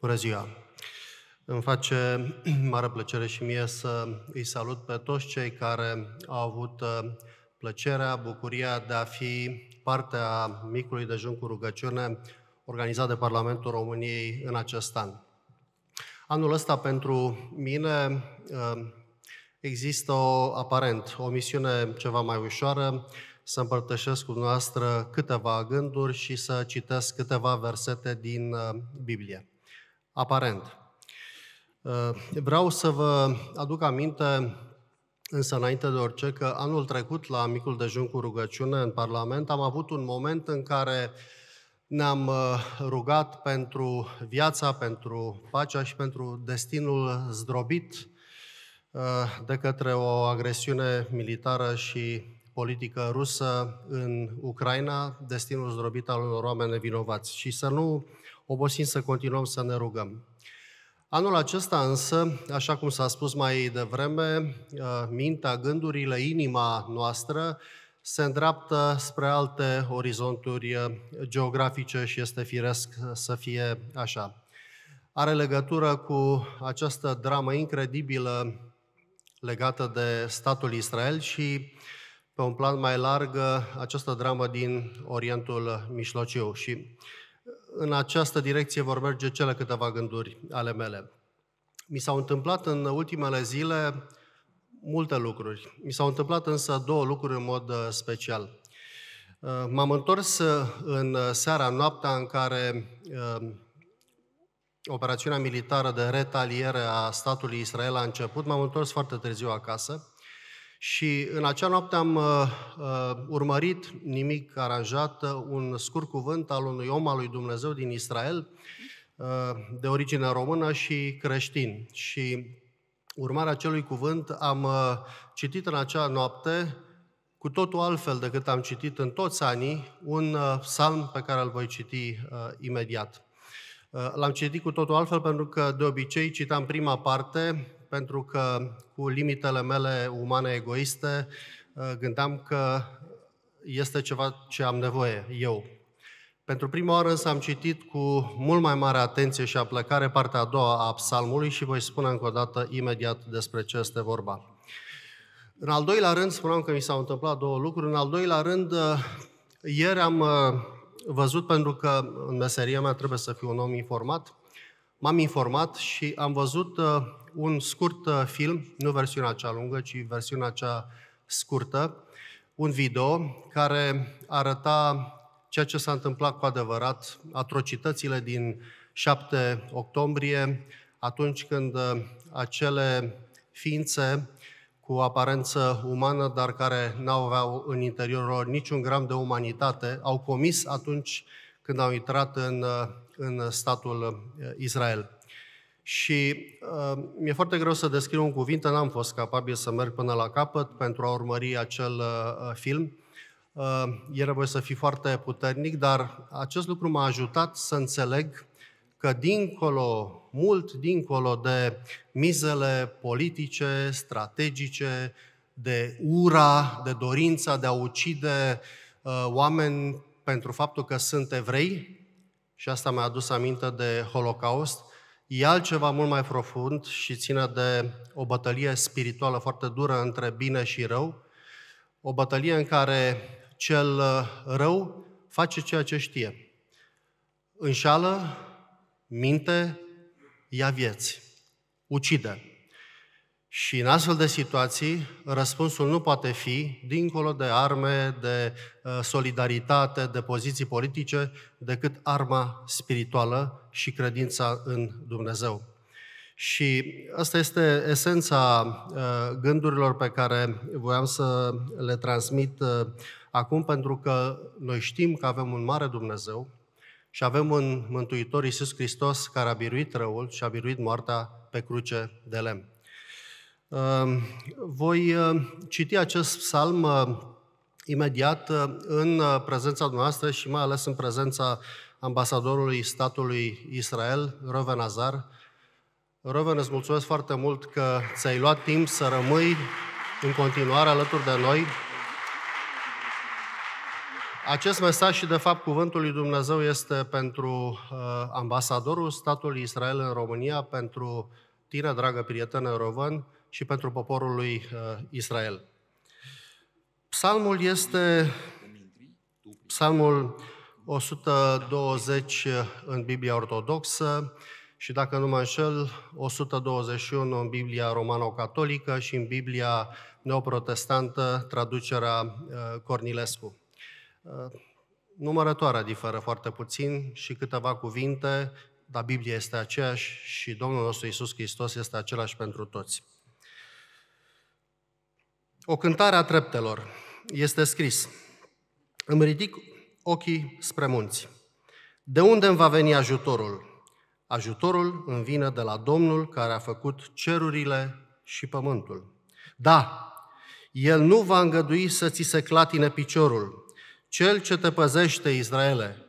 Bună ziua! Îmi face mare plăcere și mie să îi salut pe toți cei care au avut uh, plăcerea, bucuria de a fi parte a micului dejun cu rugăciune organizat de Parlamentul României în acest an. Anul ăsta pentru mine uh, există o, aparent o misiune ceva mai ușoară, să împărtășesc cu noastră câteva gânduri și să citesc câteva versete din uh, Biblie aparent. Uh, vreau să vă aduc aminte, însă înainte de orice, că anul trecut, la micul dejun cu rugăciune în Parlament, am avut un moment în care ne-am uh, rugat pentru viața, pentru pacea și pentru destinul zdrobit uh, de către o agresiune militară și politică rusă în Ucraina, destinul zdrobit al unor oameni nevinovați și să nu obosim să continuăm să ne rugăm. Anul acesta însă, așa cum s-a spus mai devreme, uh, mintea, gândurile, inima noastră se îndreaptă spre alte orizonturi uh, geografice și este firesc să fie așa. Are legătură cu această dramă incredibilă legată de statul Israel și uh, pe un plan mai larg această dramă din Orientul Mișlociu. și în această direcție vor merge cele câteva gânduri ale mele. Mi s-au întâmplat în ultimele zile multe lucruri. Mi s-au întâmplat însă două lucruri în mod uh, special. Uh, m-am întors uh, în seara, noaptea în care operațiunea militară de retaliere a statului Israel a început, m-am întors foarte târziu acasă și în acea noapte am uh, uh urmărit, nimic aranjat, uh, un scurt cuvânt al unui om al lui Dumnezeu din Israel, uh, de origine română și creștin. Și urmarea acelui cuvânt am uh, citit în acea noapte, cu totul altfel decât am citit în toți anii, un uh, psalm pe care îl voi citi uh, imediat. Uh, l-am citit cu totul altfel pentru că de obicei citam prima parte pentru că cu limitele mele umane egoiste ă, gândeam că este ceva ce am nevoie eu. Pentru prima oară însă am citit cu mult mai mare atenție și aplecare partea a doua a psalmului și voi spune încă o dată imediat despre ce este vorba. În al doilea rând, spuneam că mi s-au întâmplat două lucruri, în al doilea rând, ă, ieri am ă, văzut, pentru că în meseria mea trebuie să fiu un om informat, m-am informat și am văzut uh, un scurt uh, film, nu versiunea cea lungă, ci versiunea cea scurtă, un video care arăta ceea ce s-a întâmplat cu adevărat, atrocitățile din 7 octombrie, atunci când uh, acele ființe cu aparență umană, dar care n-au în interiorul lor niciun gram de umanitate, au comis atunci uh, când au intrat în, uh, în statul uh, Israel. Și uh, mi-e foarte greu să descriu un cuvinte, n-am fost capabil să merg până la capăt pentru a urmări acel uh, uh film. Uh, era voie să fi foarte puternic, dar acest lucru m-a ajutat să înțeleg că dincolo, mult dincolo de mizele politice, strategice, de ura, de dorința de a ucide uh, oameni pentru faptul că sunt evrei, și asta mi-a adus aminte de Holocaust, e altceva mult mai profund și ține de o bătălie spirituală foarte dură între bine și rău, o bătălie în care cel uh, rău face ceea ce știe. Înșală, minte, ia vieți, ucide. Și în astfel de situații, răspunsul nu poate fi, dincolo de arme, de uh, solidaritate, de poziții politice, decât arma spirituală și credința în Dumnezeu. Și asta este esența uh, gândurilor pe care voiam să le transmit uh, acum, pentru că noi știm că avem un mare Dumnezeu și avem un Mântuitor Iisus Hristos care a biruit răul și a biruit moartea pe cruce de lemn. Ehm, voi ehm, citi acest psalm ehm, imediat în prezența noastră și mai ales în prezența ambasadorului statului Israel, Roven Azar. Roven, îți mulțumesc foarte mult că ți-ai luat timp să rămâi în continuare alături de noi. Acest mesaj și, de fapt, Cuvântul lui Dumnezeu este pentru uh, ambasadorul statului Israel în România, pentru tine, dragă prietenă Rovan, și pentru poporul lui uh, Israel. Psalmul este psalmul 120 în Biblia ortodoxă și, dacă nu mă înșel, 121 în Biblia romano-catolică și în Biblia neoprotestantă, traducerea uh, Cornilescu. Uh, numărătoarea diferă foarte puțin și câteva cuvinte, dar Biblia este aceeași și Domnul nostru Isus Hristos este același pentru toți. O cântare a treptelor. Este scris. Îmi ridic ochii spre munți. De unde îmi va veni ajutorul? Ajutorul îmi vine de la Domnul care a făcut cerurile și pământul. Da, El nu va îngădui să ți se clatine piciorul. Cel ce te păzește, Israele,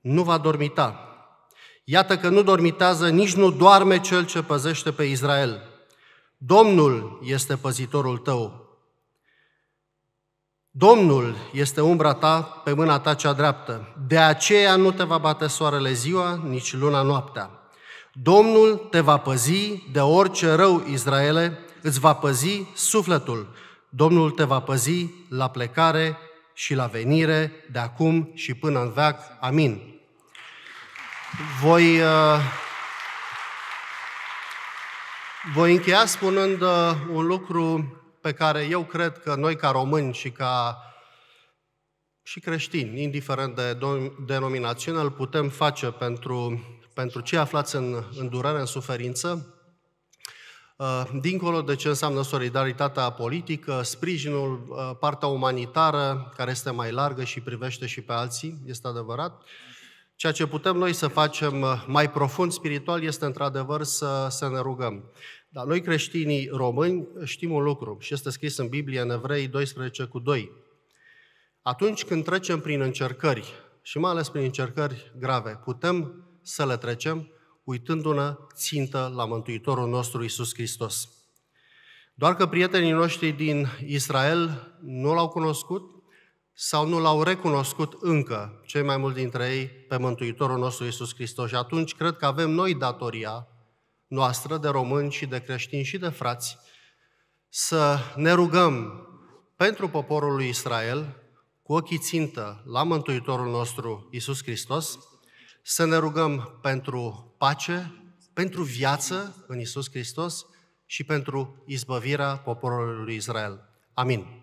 nu va dormita. Iată că nu dormitează, nici nu doarme cel ce păzește pe Israel. Domnul este păzitorul tău. Domnul este umbra ta pe mâna ta cea dreaptă. De aceea nu te va bate soarele ziua, nici luna noaptea. Domnul te va păzi de orice rău, Israele, îți va păzi sufletul. Domnul te va păzi la plecare și la venire, de acum și până în veac. Amin. Voi uh, voi încheia spunând uh, un lucru pe care eu cred că noi ca români și ca și creștini, indiferent de denominațiune, îl putem face pentru, pentru cei aflați în, în durere, în suferință, uh, dincolo de ce înseamnă solidaritatea politică, sprijinul, uh, partea umanitară, care este mai largă și privește și pe alții, este adevărat, Ceea ce putem noi să facem uh, mai profund spiritual este într-adevăr să, să ne rugăm. Dar noi creștinii români știm un lucru și este scris în Biblie în Evrei 12 cu 2. Atunci când trecem prin încercări, și mai ales prin încercări grave, putem să le trecem uitându-ne țintă la Mântuitorul nostru Isus Hristos. Doar că prietenii noștri din Israel nu l-au cunoscut, sau nu l-au recunoscut încă, cei mai mulți dintre ei, pe Mântuitorul nostru Iisus Hristos. Și atunci cred că avem noi datoria noastră de români și de creștini și de frați să ne rugăm pentru poporul lui Israel, cu ochii țintă la Mântuitorul nostru Iisus Hristos, să ne rugăm pentru pace, pentru viață în Iisus Hristos și pentru izbăvirea poporului lui Israel. Amin.